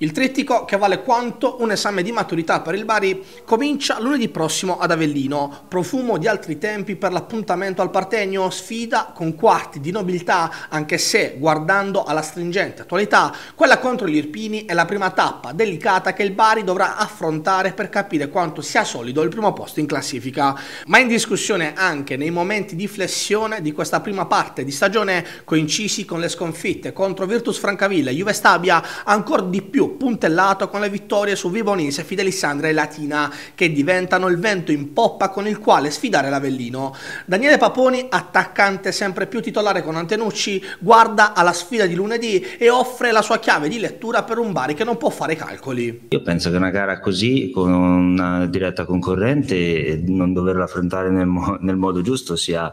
Il trittico, che vale quanto un esame di maturità per il Bari, comincia lunedì prossimo ad Avellino. Profumo di altri tempi per l'appuntamento al Partenio, sfida con quarti di nobiltà, anche se, guardando alla stringente attualità, quella contro gli Irpini è la prima tappa delicata che il Bari dovrà affrontare per capire quanto sia solido il primo posto in classifica. Ma in discussione anche nei momenti di flessione di questa prima parte di stagione, coincisi con le sconfitte contro Virtus Francavilla e Juve Stabia, ancora di più puntellato con le vittorie su Vibonese, Fidelissandra e Latina, che diventano il vento in poppa con il quale sfidare l'Avellino. Daniele Paponi, attaccante sempre più titolare con Antenucci, guarda alla sfida di lunedì e offre la sua chiave di lettura per un Bari che non può fare calcoli. Io penso che una gara così, con una diretta concorrente, non doverla affrontare nel, mo nel modo giusto sia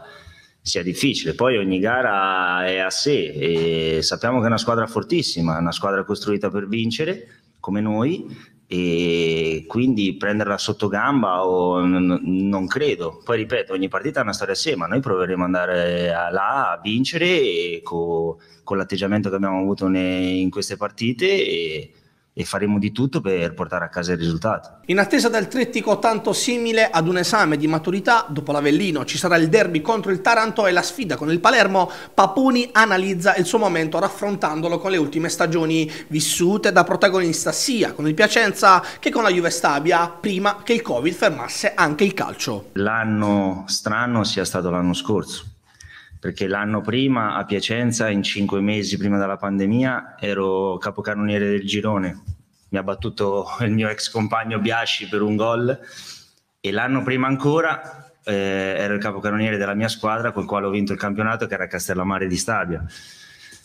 sia difficile. Poi ogni gara è a sé e sappiamo che è una squadra fortissima, una squadra costruita per vincere come noi e quindi prenderla sotto gamba o n- non credo. Poi ripeto, ogni partita è una storia a sé, ma noi proveremo ad andare là a vincere co- con l'atteggiamento che abbiamo avuto ne- in queste partite e e faremo di tutto per portare a casa il risultato. In attesa del trittico tanto simile ad un esame di maturità, dopo l'Avellino ci sarà il derby contro il Taranto e la sfida con il Palermo, Papuni analizza il suo momento raffrontandolo con le ultime stagioni vissute da protagonista sia con il Piacenza che con la Juve Stabia prima che il Covid fermasse anche il calcio. L'anno strano sia stato l'anno scorso perché l'anno prima a Piacenza, in cinque mesi prima della pandemia, ero capocannoniere del girone. Mi ha battuto il mio ex compagno Biasci per un gol e l'anno prima ancora eh, ero il capocannoniere della mia squadra col quale ho vinto il campionato che era Castellammare di Stabia.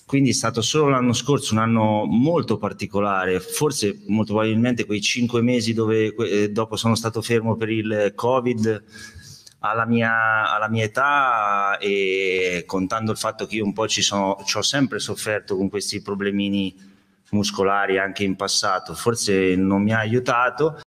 Quindi è stato solo l'anno scorso un anno molto particolare, forse molto probabilmente quei cinque mesi dove eh, dopo sono stato fermo per il Covid alla mia, alla mia, età e contando il fatto che io un po' ci, sono, ci ho sempre sofferto con questi problemini muscolari anche in passato, forse non mi ha aiutato.